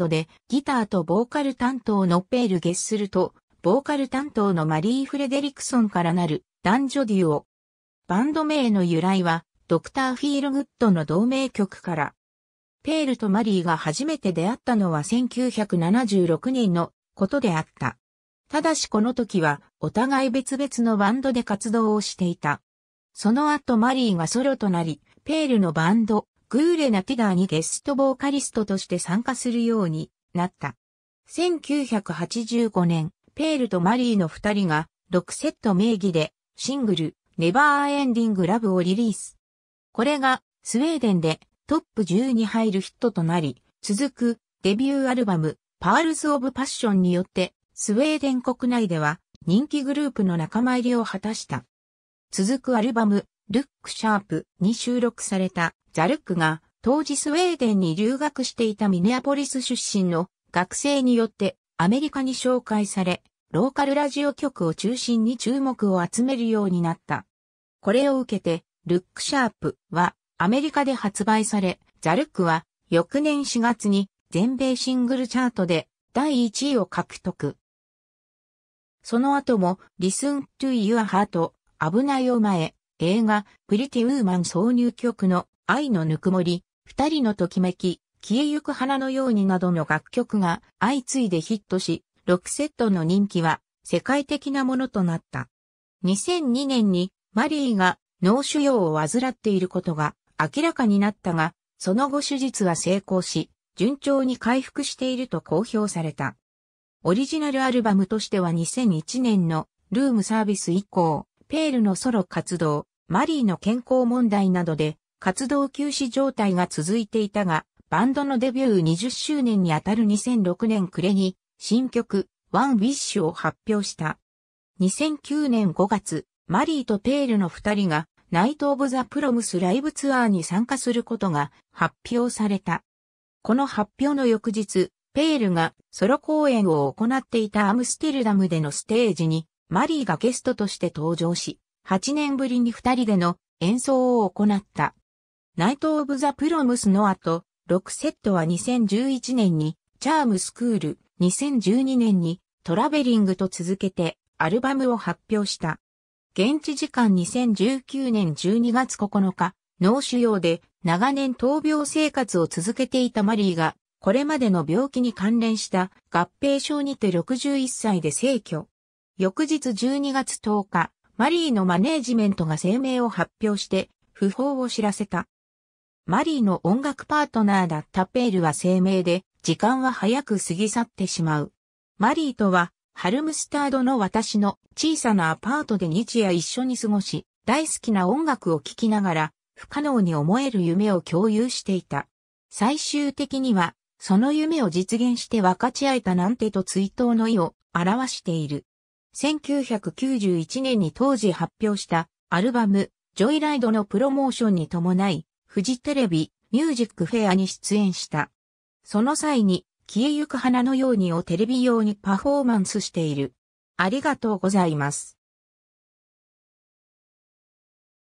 ドでギターとボーカル担当のペール・ゲッスルとボーカル担当のマリー・フレデリクソンからなる男女デュオ。バンド名の由来はドクター・フィールグッドの同名曲から。ペールとマリーが初めて出会ったのは1976年のことであった。ただしこの時はお互い別々のバンドで活動をしていた。その後マリーがソロとなり、ペールのバンド、グーレナティダーにゲストボーカリストとして参加するようになった。1985年、ペールとマリーの二人が6セット名義でシングル、ネバーエンディングラブをリリース。これがスウェーデンでトップ10に入るヒットとなり、続くデビューアルバム、パールズ・オブ・パッションによって、スウェーデン国内では人気グループの仲間入りを果たした。続くアルバム、ルック・シャープに収録されたザルックが当時スウェーデンに留学していたミネアポリス出身の学生によってアメリカに紹介され、ローカルラジオ局を中心に注目を集めるようになった。これを受けて、ルック・シャープはアメリカで発売され、ザルックは翌年4月に全米シングルチャートで第1位を獲得。その後もリスン・トゥ・ユア・ハート、危ないお前映画、プリティウーマン挿入曲の愛のぬくもり、二人のときめき、消えゆく花のようになどの楽曲が相次いでヒットし、6セットの人気は世界的なものとなった。2002年にマリーが脳腫瘍を患っていることが明らかになったが、その後手術は成功し、順調に回復していると公表された。オリジナルアルバムとしては2001年のルームサービス以降、ペールのソロ活動、マリーの健康問題などで活動休止状態が続いていたが、バンドのデビュー20周年にあたる2006年暮れに新曲 One Wish を発表した。2009年5月、マリーとペールの二人がナイト・オブ・ザ・プロムスライブツアーに参加することが発表された。この発表の翌日、ペールがソロ公演を行っていたアムステルダムでのステージにマリーがゲストとして登場し、8年ぶりに二人での演奏を行った。ナイト・オブ・ザ・プロムスの後、6セットは2011年にチャームスクール、2012年にトラベリングと続けてアルバムを発表した。現地時間2019年12月9日、脳腫瘍で長年闘病生活を続けていたマリーが、これまでの病気に関連した合併症にて61歳で逝去。翌日12月10日、マリーのマネージメントが声明を発表して、訃報を知らせた。マリーの音楽パートナーだったペールは声明で、時間は早く過ぎ去ってしまう。マリーとは、ハルムスタードの私の小さなアパートで日夜一緒に過ごし、大好きな音楽を聴きながら、不可能に思える夢を共有していた。最終的には、その夢を実現して分かち合えたなんてと追悼の意を表している。1991年に当時発表したアルバム、ジョイライドのプロモーションに伴い、フジテレビ、ミュージックフェアに出演した。その際に、消えゆく花のようにをテレビ用にパフォーマンスしている。ありがとうございます。